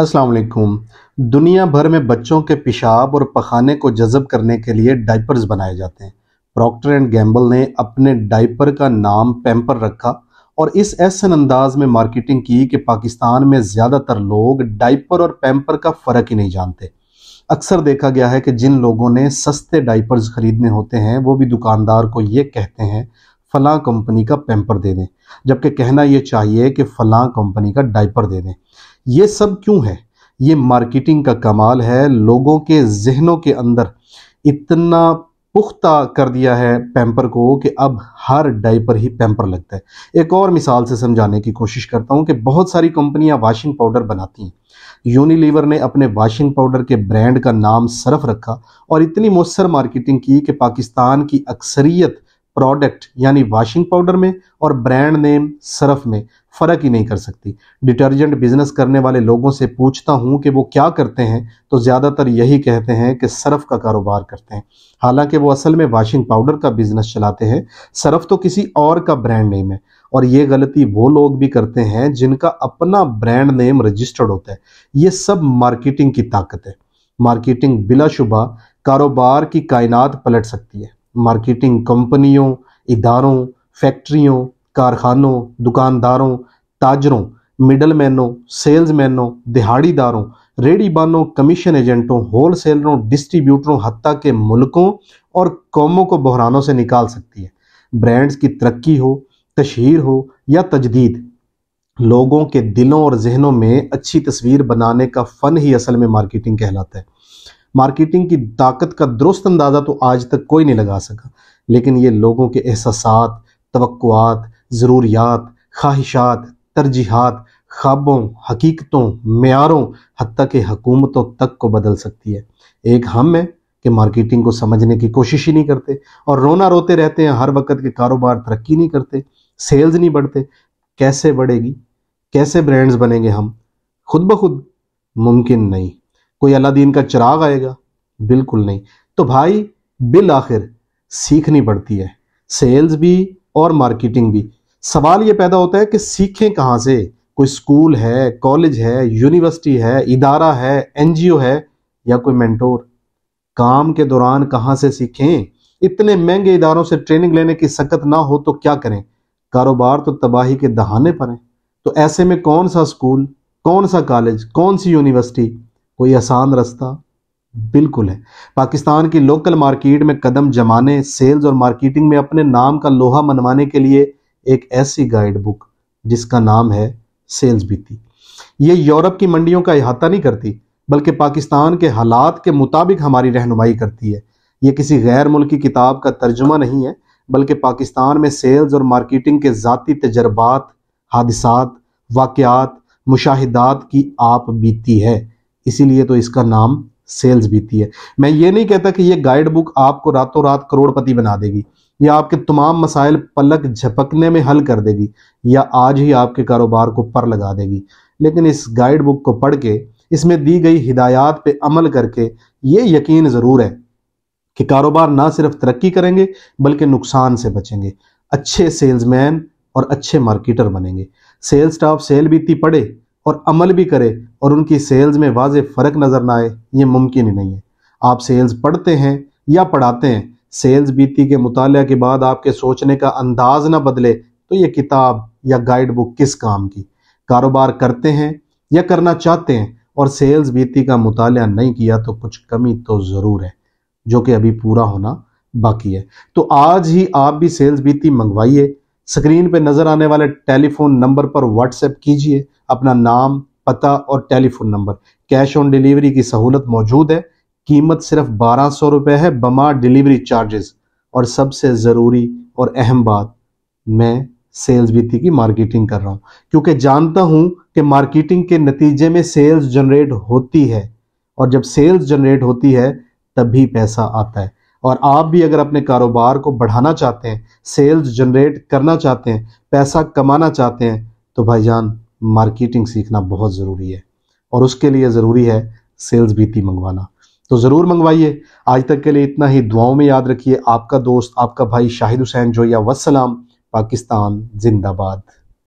अस्सलाम दुनिया भर में बच्चों के पेशाब और पखाने को जज़ब करने के लिए डाइपर्स बनाए जाते हैं प्रॉक्टर एंड गैम्बल ने अपने डाइपर का नाम पैम्पर रखा और इस ऐसन अंदाज में मार्केटिंग की कि पाकिस्तान में ज़्यादातर लोग डाइपर और पैम्पर का फ़र्क ही नहीं जानते अक्सर देखा गया है कि जिन लोगों ने सस्ते डाइपर्स ख़रीदने होते हैं वो भी दुकानदार को ये कहते हैं फ़लाँ कंपनी का पैम्पर दे दें जबकि कहना ये चाहिए कि फ़लाँ कंपनी का डाइपर दे दें ये सब क्यों है ये मार्केटिंग का कमाल है लोगों के जहनों के अंदर इतना पुख्ता कर दिया है पैम्पर को कि अब हर डाइपर ही पैम्पर लगता है एक और मिसाल से समझाने की कोशिश करता हूँ कि बहुत सारी कंपनियाँ वाशिंग पाउडर बनाती हैं यूनिलीवर ने अपने वाशिंग पाउडर के ब्रांड का नाम सरफ रखा और इतनी मौसर मार्केटिंग की कि पाकिस्तान की अक्सरियत प्रोडक्ट यानी वॉशिंग पाउडर में और ब्रांड नेम सरफ में फ़र्क ही नहीं कर सकती डिटर्जेंट बिजनेस करने वाले लोगों से पूछता हूँ कि वो क्या करते हैं तो ज़्यादातर यही कहते हैं कि सरफ का कारोबार करते हैं हालांकि वो असल में वाशिंग पाउडर का बिज़नेस चलाते हैं सरफ तो किसी और का ब्रांड नेम है और ये गलती वो लोग भी करते हैं जिनका अपना ब्रांड नेम रजिस्टर्ड होता है ये सब मार्केटिंग की ताकत है मार्केटिंग बिलाशुबा कारोबार की कायनात पलट सकती है मार्केटिंग कंपनियों اداروں ફેક્ટરીઓ કારખાનો દુકાનદારો تاજરો મિડલમેનો સેલ્સમેનો દિહાડીદારો રેડીબાનઓ કમિશન એજન્ટો હોલ સેલનો ડિસ્ટ્રીબ્યુટરઓ હત્તા કે મુલકો ઓર કૌમો કો બહરાનો સે નિકાલ સકતી હૈ બ્રાન્ડ્સ કી तरक्की હો તશહીર હો યા તજદીદ લોકો કે દિલો ઓર ઝેહનો મેં achhi tasveer banane ka fun hi asal mein marketing kehlata hai marketing की ताकत का दुरुस्त अंदाज़ा तो आज तक कोई नहीं लगा सका लेकिन ये लोगों के एहसास तवक़ात ज़रूरियात ख्वाहिशात तरजीहत ख्वाबों हकीकतों मैारों हती कि हकूमतों तक को बदल सकती है एक हम है कि मार्केटिंग को समझने की कोशिश ही नहीं करते और रोना रोते रहते हैं हर वक्त के कारोबार तरक्की नहीं करते सेल्स नहीं बढ़ते कैसे बढ़ेगी कैसे ब्रांड्स बनेंगे हम खुद ब खुद मुमकिन नहीं कोई अला दीन का चिराग आएगा बिल्कुल नहीं तो भाई बिल आखिर सीखनी पड़ती है सेल्स भी और मार्केटिंग भी सवाल ये पैदा होता है कि सीखें कहाँ से कोई स्कूल है कॉलेज है यूनिवर्सिटी है इदारा है एन है या कोई मैंटोर काम के दौरान कहाँ से सीखें इतने महंगे इदारों से ट्रेनिंग लेने की सकत ना हो तो क्या करें कारोबार तो तबाही के दहाने पर हैं तो ऐसे में कौन सा स्कूल कौन सा कॉलेज कौन सी यूनिवर्सिटी कोई आसान रास्ता बिल्कुल है पाकिस्तान की लोकल मार्केट में कदम जमाने सेल्स और मार्केटिंग में अपने नाम का लोहा मनवाने के लिए एक ऐसी गाइड बुक जिसका नाम है सेल्स बीती ये यूरोप की मंडियों का अहाता नहीं करती बल्कि पाकिस्तान के हालात के मुताबिक हमारी रहनुमाई करती है ये किसी गैर मुल्की किताब का तर्जुमा नहीं है बल्कि पाकिस्तान में सेल्स और मार्केटिंग के ज़ाती तजर्बात हादसात वाक़ात मुशाहिदात की आप बीती है इसीलिए तो इसका नाम सेल्स बीती है मैं ये नहीं कहता कि ये गाइड बुक आपको रातों रात करोड़पति बना देगी या आपके तमाम मसाइल पलक झपकने में हल कर देगी या आज ही आपके कारोबार को पर लगा देगी लेकिन इस गाइड बुक को पढ़ के इसमें दी गई हिदायत पे अमल करके ये यकीन ज़रूर है कि कारोबार ना सिर्फ तरक्की करेंगे बल्कि नुकसान से बचेंगे अच्छे सेल्समैन और अच्छे मार्केटर बनेंगे सेल्स स्टाफ सेल बीती पढ़े और अमल भी करे और उनकी सेल्स में वाज फ़र्क नज़र ना आए ये मुमकिन ही नहीं है आप सेल्स पढ़ते हैं या पढ़ाते हैं सेल्स बीती के मुताल के बाद आपके सोचने का अंदाज ना बदले तो ये किताब या गाइड बुक किस काम की कारोबार करते हैं या करना चाहते हैं और सेल्स बीती का मुताल नहीं किया तो कुछ कमी तो ज़रूर है जो कि अभी पूरा होना बाकी है तो आज ही आप भी सेल्स बीती मंगवाइए स्क्रीन पे नज़र आने वाले टेलीफोन नंबर पर व्हाट्सएप कीजिए अपना नाम पता और telephone number cash on delivery की सहूलत मौजूद है कीमत सिर्फ बारह सौ रुपये है बमा डिलीवरी चार्जेस और सबसे ज़रूरी और अहम बात मैं सेल्स विधि की मार्केटिंग कर रहा हूँ क्योंकि जानता हूँ कि मार्केटिंग के नतीजे में सेल्स जनरेट होती है और जब सेल्स जनरेट होती है तभी पैसा आता है और आप भी अगर अपने कारोबार को बढ़ाना चाहते हैं सेल्स जनरेट करना चाहते हैं पैसा कमाना चाहते हैं तो भाईजान मार्केटिंग सीखना बहुत ज़रूरी है और उसके लिए ज़रूरी है सेल्स बीती मंगवाना तो ज़रूर मंगवाइए आज तक के लिए इतना ही दुआओं में याद रखिए आपका दोस्त आपका भाई शाहिद हुसैन जोया वसलाम पाकिस्तान जिंदाबाद